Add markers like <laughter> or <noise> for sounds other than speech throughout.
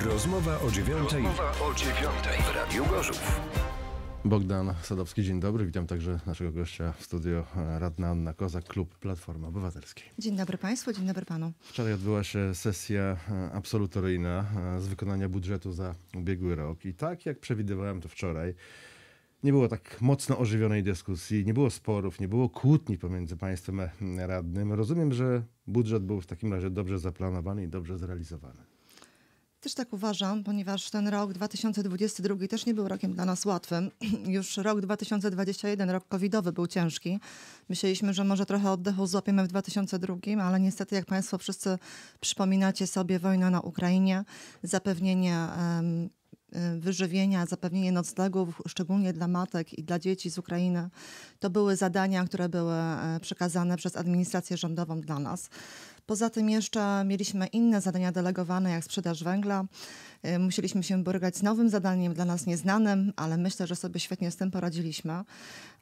Rozmowa o dziewiątej. Rozmowa o dziewiątej w Radiu Gorzów. Bogdan Sadowski, dzień dobry. Witam także naszego gościa w studio e, radna Anna Kozak, klub Platforma Obywatelskiej. Dzień dobry Państwu, dzień dobry Panu. Wczoraj odbyła się sesja e, absolutoryjna e, z wykonania budżetu za ubiegły rok. I tak jak przewidywałem to wczoraj, nie było tak mocno ożywionej dyskusji, nie było sporów, nie było kłótni pomiędzy państwem radnym. Rozumiem, że budżet był w takim razie dobrze zaplanowany i dobrze zrealizowany. Też tak uważam, ponieważ ten rok 2022 też nie był rokiem dla nas łatwym. <clears throat> Już rok 2021, rok covidowy był ciężki. Myśleliśmy, że może trochę oddechu złapiemy w 2002, ale niestety, jak Państwo wszyscy przypominacie sobie, wojna na Ukrainie, zapewnienie um, wyżywienia, zapewnienie noclegów, szczególnie dla matek i dla dzieci z Ukrainy. To były zadania, które były e, przekazane przez administrację rządową dla nas. Poza tym jeszcze mieliśmy inne zadania delegowane, jak sprzedaż węgla, E, musieliśmy się borykać z nowym zadaniem, dla nas nieznanym, ale myślę, że sobie świetnie z tym poradziliśmy.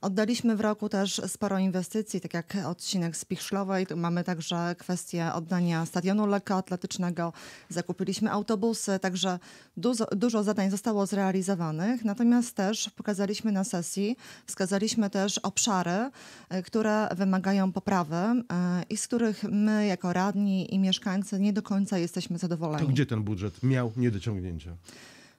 Oddaliśmy w roku też sporo inwestycji, tak jak odcinek z Pichszlowej. Tu mamy także kwestię oddania stadionu lekkoatletycznego. Zakupiliśmy autobusy, także dużo, dużo zadań zostało zrealizowanych. Natomiast też pokazaliśmy na sesji, wskazaliśmy też obszary, e, które wymagają poprawy e, i z których my jako radni i mieszkańcy nie do końca jesteśmy zadowoleni. To gdzie ten budżet miał nie dociągnąć? Ninja.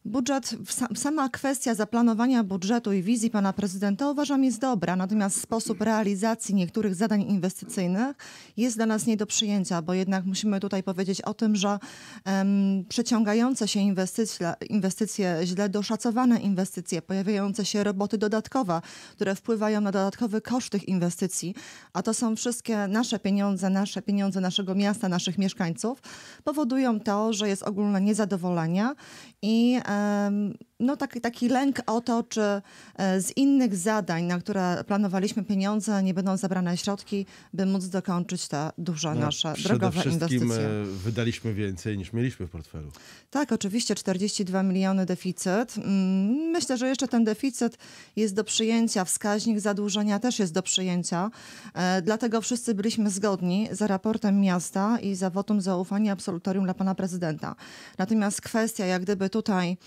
Budżet, sama kwestia zaplanowania budżetu i wizji pana prezydenta uważam jest dobra, natomiast sposób realizacji niektórych zadań inwestycyjnych jest dla nas nie do przyjęcia, bo jednak musimy tutaj powiedzieć o tym, że um, przeciągające się inwestycje, inwestycje, źle doszacowane inwestycje, pojawiające się roboty dodatkowe, które wpływają na dodatkowy koszt tych inwestycji, a to są wszystkie nasze pieniądze, nasze pieniądze naszego miasta, naszych mieszkańców, powodują to, że jest ogólne niezadowolenie i Um, no taki, taki lęk o to, czy e, z innych zadań, na które planowaliśmy pieniądze, nie będą zabrane środki, by móc dokończyć te duże no, nasze drogowe e, inwestycje. wydaliśmy więcej niż mieliśmy w portfelu. Tak, oczywiście 42 miliony deficyt. Mm, myślę, że jeszcze ten deficyt jest do przyjęcia, wskaźnik zadłużenia też jest do przyjęcia. E, dlatego wszyscy byliśmy zgodni za raportem miasta i za wotum zaufania absolutorium dla pana prezydenta. Natomiast kwestia jak gdyby tutaj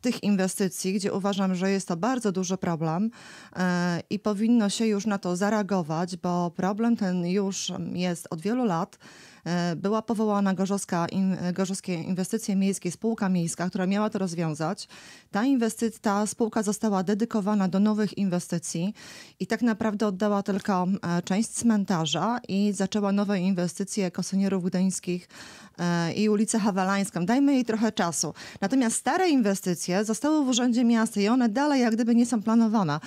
tych inwestycji, gdzie uważam, że jest to bardzo duży problem e, i powinno się już na to zareagować, bo problem ten już mm, jest od wielu lat. E, była powołana Gorzowska, Gorzowskie Inwestycje Miejskie, spółka miejska, która miała to rozwiązać. Ta, ta spółka została dedykowana do nowych inwestycji i tak naprawdę oddała tylko e, część cmentarza i zaczęła nowe inwestycje kosonierów gdańskich e, i ulicę Hawelańską. Dajmy jej trochę czasu. Natomiast stare inwestycje zostały w Urzędzie Miasta i one dalej jak gdyby nie są planowane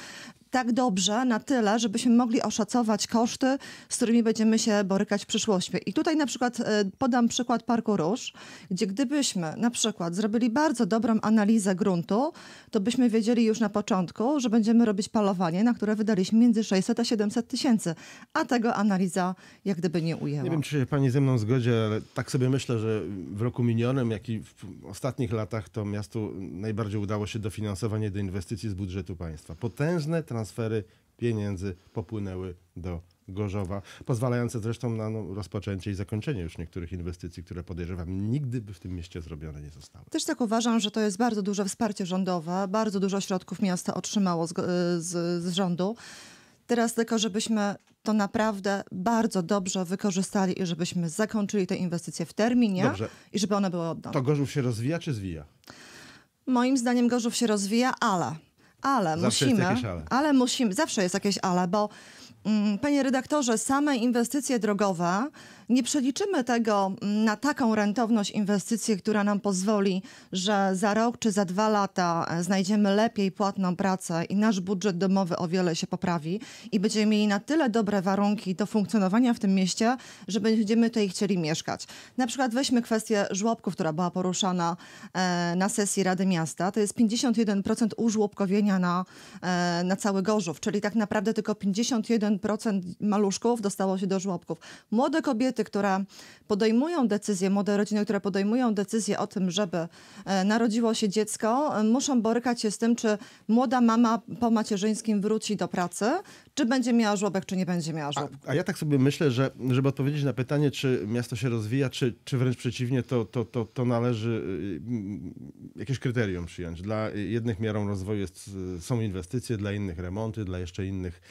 tak dobrze na tyle, żebyśmy mogli oszacować koszty, z którymi będziemy się borykać w przyszłości. I tutaj na przykład e, podam przykład Parku Róż, gdzie gdybyśmy na przykład zrobili bardzo dobrą analizę gruntu, to byśmy wiedzieli już na początku, że będziemy robić palowanie, na które wydaliśmy między 600 a 700 tysięcy, a tego analiza jak gdyby nie ujęła. Nie wiem, czy się pani ze mną zgodzi, ale tak sobie myślę, że w roku minionym, jak i w ostatnich latach to miastu najbardziej udało się dofinansowanie do inwestycji z budżetu państwa. Potężne transakcje transfery pieniędzy popłynęły do Gorzowa, pozwalające zresztą na no, rozpoczęcie i zakończenie już niektórych inwestycji, które podejrzewam nigdy by w tym mieście zrobione nie zostały. Też tak uważam, że to jest bardzo duże wsparcie rządowe, bardzo dużo środków miasta otrzymało z, z, z rządu. Teraz tylko, żebyśmy to naprawdę bardzo dobrze wykorzystali i żebyśmy zakończyli te inwestycje w terminie dobrze. i żeby one były oddane. To Gorzów się rozwija czy zwija? Moim zdaniem Gorzów się rozwija, ale ale zawsze musimy, ale. ale musimy, zawsze jest jakieś ale, bo mm, panie redaktorze, same inwestycje drogowe nie przeliczymy tego mm, na taką rentowność inwestycji, która nam pozwoli, że za rok czy za dwa lata e, znajdziemy lepiej płatną pracę i nasz budżet domowy o wiele się poprawi i będziemy mieli na tyle dobre warunki do funkcjonowania w tym mieście, że będziemy tutaj chcieli mieszkać. Na przykład weźmy kwestię żłobków, która była poruszana e, na sesji Rady Miasta. To jest 51% użłobkowienia na, e, na cały Gorzów, czyli tak naprawdę tylko 51% maluszków dostało się do żłobków. Młode kobiety kobiety, które podejmują decyzję, młode rodziny, które podejmują decyzję o tym, żeby e, narodziło się dziecko, e, muszą borykać się z tym, czy młoda mama po macierzyńskim wróci do pracy, czy będzie miała żłobek, czy nie będzie miała żłobek. A, a ja tak sobie myślę, że żeby odpowiedzieć na pytanie, czy miasto się rozwija, czy, czy wręcz przeciwnie, to, to, to, to należy y, y, jakieś kryterium przyjąć. Dla jednych miarą rozwoju jest, y, są inwestycje, dla innych remonty, dla jeszcze innych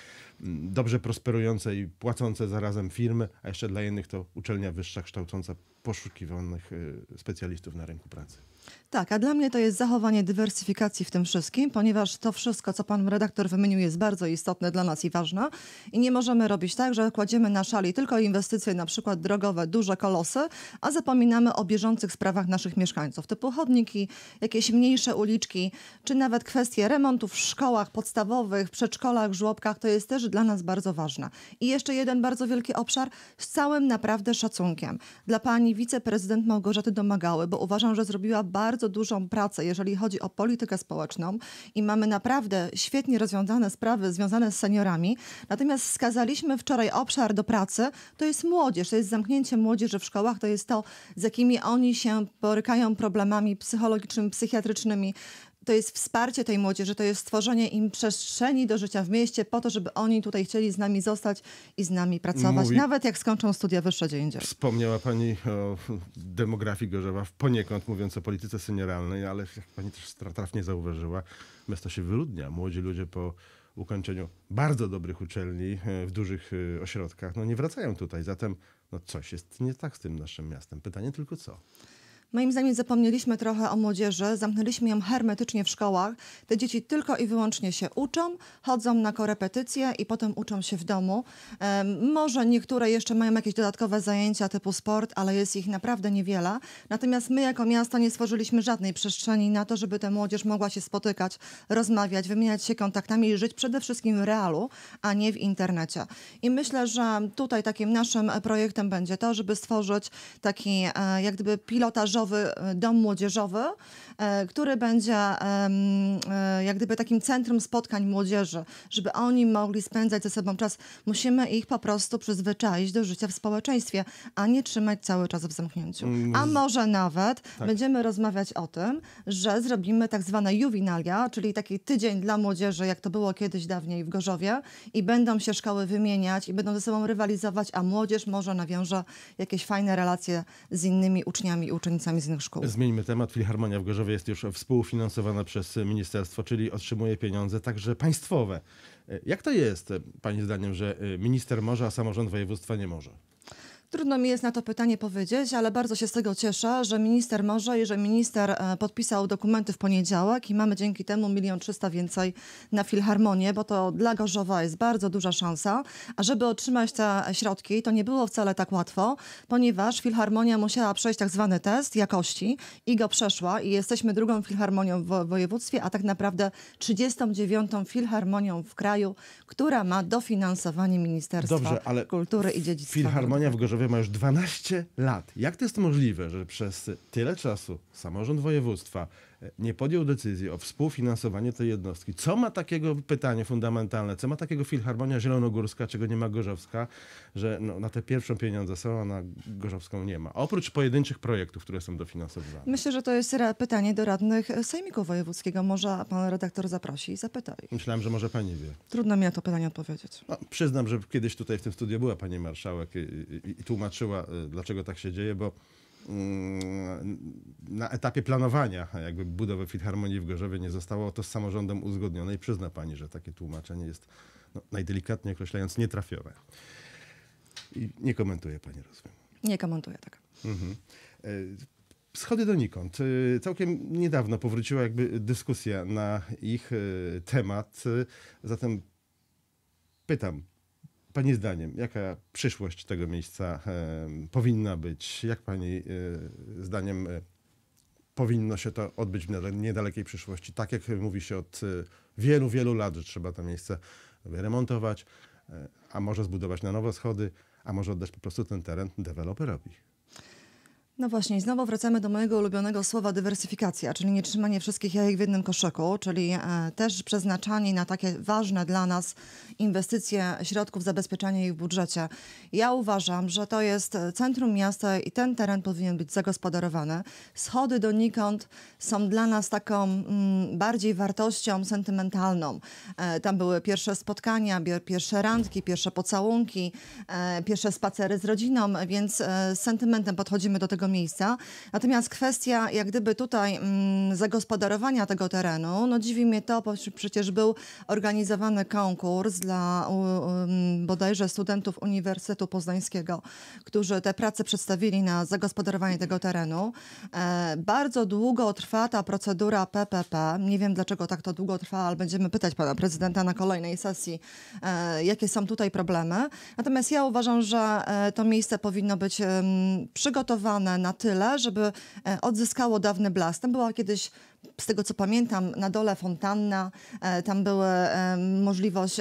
dobrze prosperujące i płacące zarazem firmy, a jeszcze dla innych to uczelnia wyższa kształcąca poszukiwanych y, specjalistów na rynku pracy. Tak, a dla mnie to jest zachowanie dywersyfikacji w tym wszystkim, ponieważ to wszystko, co pan redaktor wymienił, jest bardzo istotne dla nas i ważne. I nie możemy robić tak, że kładziemy na szali tylko inwestycje, na przykład drogowe, duże kolosy, a zapominamy o bieżących sprawach naszych mieszkańców, typu pochodniki, jakieś mniejsze uliczki, czy nawet kwestie remontów w szkołach podstawowych, przedszkolach, żłobkach. To jest też dla nas bardzo ważne. I jeszcze jeden bardzo wielki obszar z całym naprawdę szacunkiem dla pani wiceprezydent Małgorzaty Domagały, bo uważam, że zrobiła bardzo dużą pracę, jeżeli chodzi o politykę społeczną i mamy naprawdę świetnie rozwiązane sprawy związane z seniorami. Natomiast wskazaliśmy wczoraj obszar do pracy, to jest młodzież, to jest zamknięcie młodzieży w szkołach, to jest to, z jakimi oni się borykają problemami psychologicznymi, psychiatrycznymi, to jest wsparcie tej młodzieży, to jest stworzenie im przestrzeni do życia w mieście po to, żeby oni tutaj chcieli z nami zostać i z nami pracować, Mówi... nawet jak skończą studia wyższe gdzie indziej. Wspomniała pani o demografii Gorzewa poniekąd mówiąc o polityce senioralnej, ale jak pani też trafnie zauważyła, miasto się wyludnia. Młodzi ludzie po ukończeniu bardzo dobrych uczelni e, w dużych e, ośrodkach no nie wracają tutaj, zatem no coś jest nie tak z tym naszym miastem. Pytanie tylko co? Moim zdaniem zapomnieliśmy trochę o młodzieży, zamknęliśmy ją hermetycznie w szkołach. Te dzieci tylko i wyłącznie się uczą, chodzą na korepetycje i potem uczą się w domu. może niektóre jeszcze mają jakieś dodatkowe zajęcia typu sport, ale jest ich naprawdę niewiele. Natomiast my jako miasto nie stworzyliśmy żadnej przestrzeni na to, żeby ta młodzież mogła się spotykać, rozmawiać, wymieniać się kontaktami i żyć przede wszystkim w realu, a nie w internecie. I myślę, że tutaj takim naszym projektem będzie to, żeby stworzyć taki e, jak gdyby pilotażowy gotowy e, dom młodzieżowy, e, który będzie e, jak gdyby takim centrum spotkań młodzieży, żeby oni mogli spędzać ze sobą czas. Musimy ich po prostu przyzwyczaić do życia w społeczeństwie, a nie trzymać cały czas w zamknięciu. A mm. może nawet tak. będziemy rozmawiać o tym, że zrobimy tak zwane juwinalia, czyli taki tydzień dla młodzieży, jak to było kiedyś dawniej w Gorzowie i będą się szkoły wymieniać i będą ze sobą rywalizować, a młodzież może nawiąże jakieś fajne relacje z innymi uczniami i uczennicami uczestnikami z innych szkół. Zmieńmy temat. Filharmonia w Gorzowie jest już współfinansowana przez ministerstwo, czyli otrzymuje pieniądze także państwowe. E, jak to jest, e, pani zdaniem, że e, minister może, a samorząd województwa nie może? Trudno mi jest na to pytanie powiedzieć, ale bardzo się z tego cieszę, że minister może i że minister e, podpisał dokumenty w poniedziałek i mamy dzięki temu milion trzysta więcej na Filharmonię, bo to dla Gorzowa jest bardzo duża szansa. A żeby otrzymać te środki, to nie było wcale tak łatwo, ponieważ Filharmonia musiała przejść tak zwany test jakości i go przeszła i jesteśmy drugą Filharmonią w województwie, a tak naprawdę 39. Filharmonią w kraju, która ma dofinansowanie Ministerstwa Dobrze, Kultury i Dziedzictwa. Filharmonia w Gorzowie Krakowie ma już 12 lat. Jak to jest możliwe, że przez tyle czasu samorząd województwa nie podjął decyzji o współfinansowaniu tej jednostki. Co ma takiego pytanie fundamentalne, co ma takiego Filharmonia Zielonogórska, czego nie ma Gorzowska, że no, na tę pierwszą pieniądze są, a na Gorzowską nie ma. Oprócz pojedynczych projektów, które są dofinansowywane. Myślę, że to jest pytanie do radnych Sejmiku Wojewódzkiego. Może pan redaktor zaprosi i zapyta ich. Myślałem, że może pani wie. Trudno mi na to pytanie odpowiedzieć. No, przyznam, że kiedyś tutaj w tym studiu była pani marszałek i, i, i tłumaczyła, y, dlaczego tak się dzieje, bo Mm, na etapie planowania jakby budowy filharmonii w Gorzowie nie zostało to z samorządem uzgodnione i przyzna pani, że takie tłumaczenie jest no, najdelikatniej określając nietrafiowe. I nie komentuje pani, rozumiem. Nie komentuję tak. Mhm. E, schody donikąd. E, całkiem niedawno powróciła jakby dyskusja na ich e, temat. Zatem pytam, Pani zdaniem, jaka przyszłość tego miejsca powinna być? Jak Pani e, zdaniem e, powinno się to odbyć w niedalekiej przyszłości? Tak jak mówi się od e, wielu, wielu lat, że trzeba to miejsce remontować, a może zbudować na nowo schody, a może oddać po prostu ten teren deweloperowi. No właśnie, znowu wracamy do mojego ulubionego słowa dywersyfikacja, czyli nie trzymanie wszystkich jajek w jednym koszyku, czyli e, też przeznaczanie na takie ważne dla nas inwestycje środków, zabezpieczanie ich w budżecie. Ja uważam, że to jest centrum miasta i ten teren powinien być zagospodarowany. Schody donikąd są dla nas taką mm, bardziej wartością sentymentalną. E, tam były pierwsze spotkania, pierwsze randki, pierwsze pocałunki, e, pierwsze spacery z rodziną, więc e, z sentymentem podchodzimy do tego tego miejsca. Natomiast kwestia jak gdyby tutaj mm, zagospodarowania tego terenu, no dziwi mnie to, bo przecież był organizowany konkurs dla um, bodajże studentów Uniwersytetu Poznańskiego, którzy te prace przedstawili na zagospodarowanie tego terenu. E, bardzo długo trwa ta procedura PPP. Nie wiem dlaczego tak to długo trwa, ale będziemy pytać pana prezydenta na kolejnej sesji, e, jakie są tutaj problemy. Natomiast ja uważam, że e, to miejsce powinno być przygotowane zmienione na tyle, żeby e, odzyskało dawny blask. Tam była kiedyś z tego co pamiętam, na dole fontanna, e, tam była e, możliwość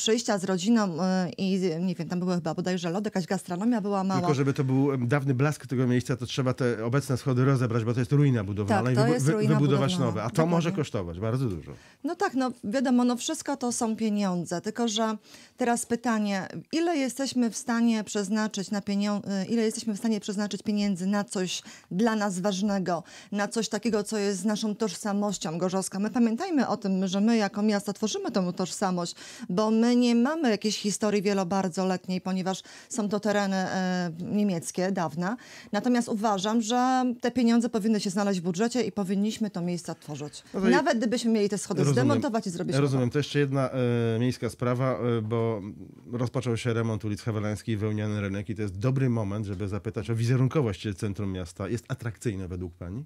przyjścia z rodziną e, i nie wiem, tam były chyba bodajże lody, jakaś gastronomia była mała. Tylko żeby to był dawny blask tego miejsca, to trzeba te obecne schody rozebrać, bo to jest ruina budowlana tak, to i jest ruina wybudować budowlana. nowe. A to Dokładnie. może kosztować bardzo dużo. No tak, no wiadomo, no wszystko to są pieniądze, tylko że teraz pytanie, ile jesteśmy w stanie przeznaczyć na pieniądze, ile jesteśmy w stanie przeznaczyć pieniędzy na coś dla nas ważnego, na coś takiego, co jest naszą tożsamością gorzowską. My pamiętajmy o tym, że my jako miasto tworzymy tą tożsamość, bo my nie mamy jakiejś historii wielobardzioletniej, ponieważ są to tereny e, niemieckie, dawne. Natomiast uważam, że te pieniądze powinny się znaleźć w budżecie i powinniśmy to miejsce tworzyć. No Nawet gdybyśmy mieli te schody rozumiem, zdemontować i zrobić Rozumiem. Nowe. To jeszcze jedna e, miejska sprawa, e, bo rozpoczął się remont ulic Hawelańskiej, Wełniany Rynek i to jest dobry moment, żeby zapytać o wizerunkowość centrum miasta. Jest atrakcyjne według Pani?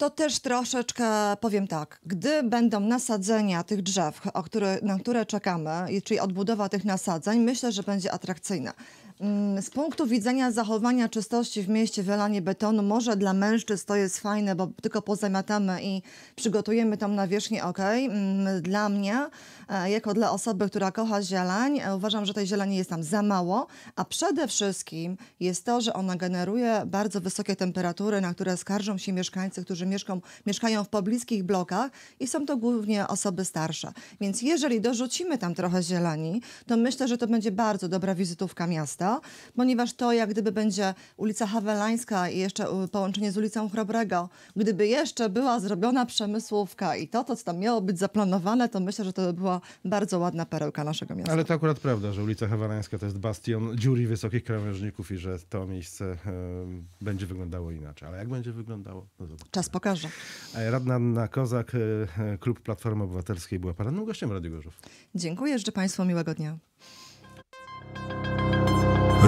to też troszeczkę powiem tak, gdy będą nasadzenia tych drzew, które, na które czekamy, czyli odbudowa tych nasadzeń, myślę, że będzie atrakcyjna. Mm, z punktu widzenia zachowania czystości w mieście, wylanie betonu, może dla mężczyzn to jest fajne, bo tylko pozamiatamy i przygotujemy tam nawierzchnię, ok. Mm, dla mnie, e, jako dla osoby, która kocha zieleń, e, uważam, że tej zieleni jest tam za mało, a przede wszystkim jest to, że ona generuje bardzo wysokie temperatury, na które skarżą się mieszkańcy, którzy mieszką, mieszkają w pobliskich blokach i są to głównie osoby starsze. Więc jeżeli dorzucimy tam trochę zieleni, to myślę, że to będzie bardzo dobra wizytówka miasta ponieważ to jak gdyby będzie ulica Hawelańska i jeszcze y, połączenie z ulicą Chrobrego, gdyby jeszcze była zrobiona przemysłówka i to, to co tam miało być zaplanowane, to myślę, że to była bardzo ładna perełka naszego miasta. Ale to akurat prawda, że ulica Hawelańska to jest bastion dziuri wysokich krawężników i że to miejsce y, będzie wyglądało inaczej. Ale jak będzie wyglądało? No Czas pokaże. E, Radna na Kozak, e, Klub Platformy Obywatelskiej była paranym gościem Radio Gorzów. Dziękuję, życzę Państwu miłego dnia.